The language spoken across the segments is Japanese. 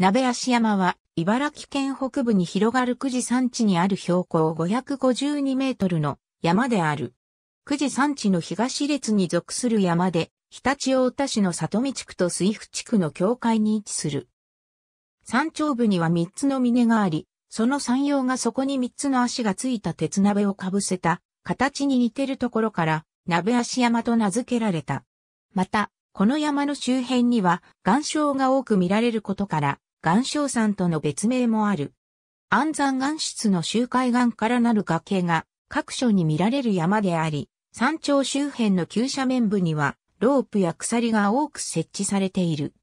鍋足山は、茨城県北部に広がる久慈山地にある標高552メートルの山である。久慈山地の東列に属する山で、日立大田市の里見地区と水府地区の境界に位置する。山頂部には3つの峰があり、その山陽がそこに3つの足がついた鉄鍋をかぶせた形に似てるところから、鍋足山と名付けられた。また、この山の周辺には岩礁が多く見られることから、岩礁山との別名もある。安山岩室の周海岸からなる崖が各所に見られる山であり、山頂周辺の急斜面部にはロープや鎖が多く設置されている。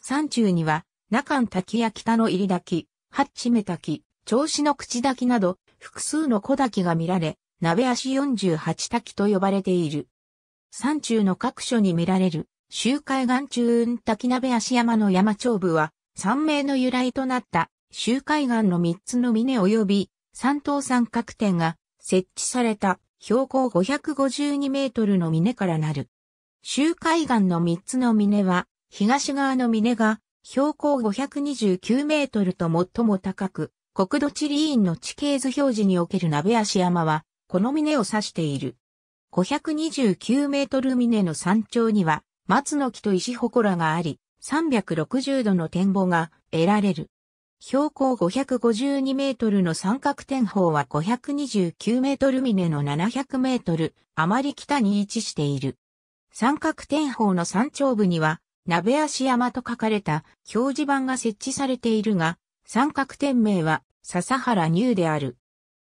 山中には、中ん滝や北の入り滝、八目滝、調子の口滝など、複数の小滝が見られ、鍋足48滝と呼ばれている。山中の各所に見られる、周海岸中雲滝鍋足山の山頂部は、山名の由来となった周海岸の3つの峰及び三島三角点が設置された標高552メートルの峰からなる。周海岸の3つの峰は東側の峰が標高529メートルと最も高く、国土地理院の地形図表示における鍋足山は、この峰を指している。529メートル峰の山頂には、松の木と石祠があり、360度の展望が得られる。標高552メートルの三角天峰は529メートル峰の700メートル、あまり北に位置している。三角天峰の山頂部には、鍋足山と書かれた表示板が設置されているが、三角天名は笹原乳である。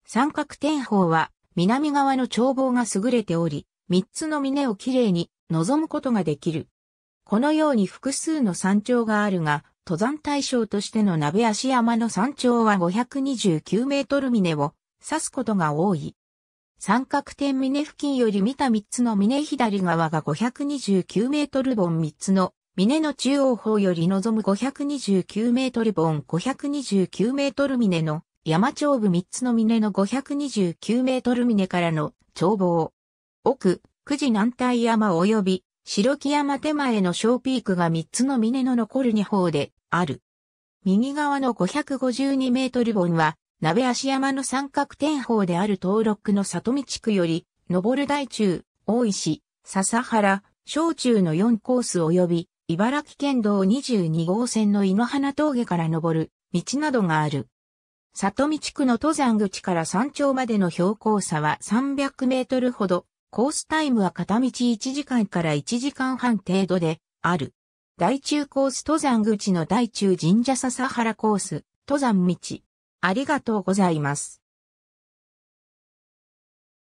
三角天峰は南側の眺望が優れており、三つの峰をきれいに望むことができる。このように複数の山頂があるが、登山対象としての鍋足山の山頂は529メートル峰を指すことが多い。三角点峰付近より見た三つの峰左側が529メートル本三つの峰の中央方より望む529メートル本529メートル峰の山頂部三つの峰の529メートル峰からの眺望。奥、九時南体山及び白木山手前の小ピークが3つの峰の残る2方である。右側の552メートル本は、鍋足山の三角天方である登録の里見地区より、登る大中、大石、笹原、小中の4コース及び、茨城県道22号線の井の花峠から登る道などがある。里見地区の登山口から山頂までの標高差は300メートルほどコースタイムは片道1時間から1時間半程度である。大中コース登山口の大中神社笹原コース登山道。ありがとうございます。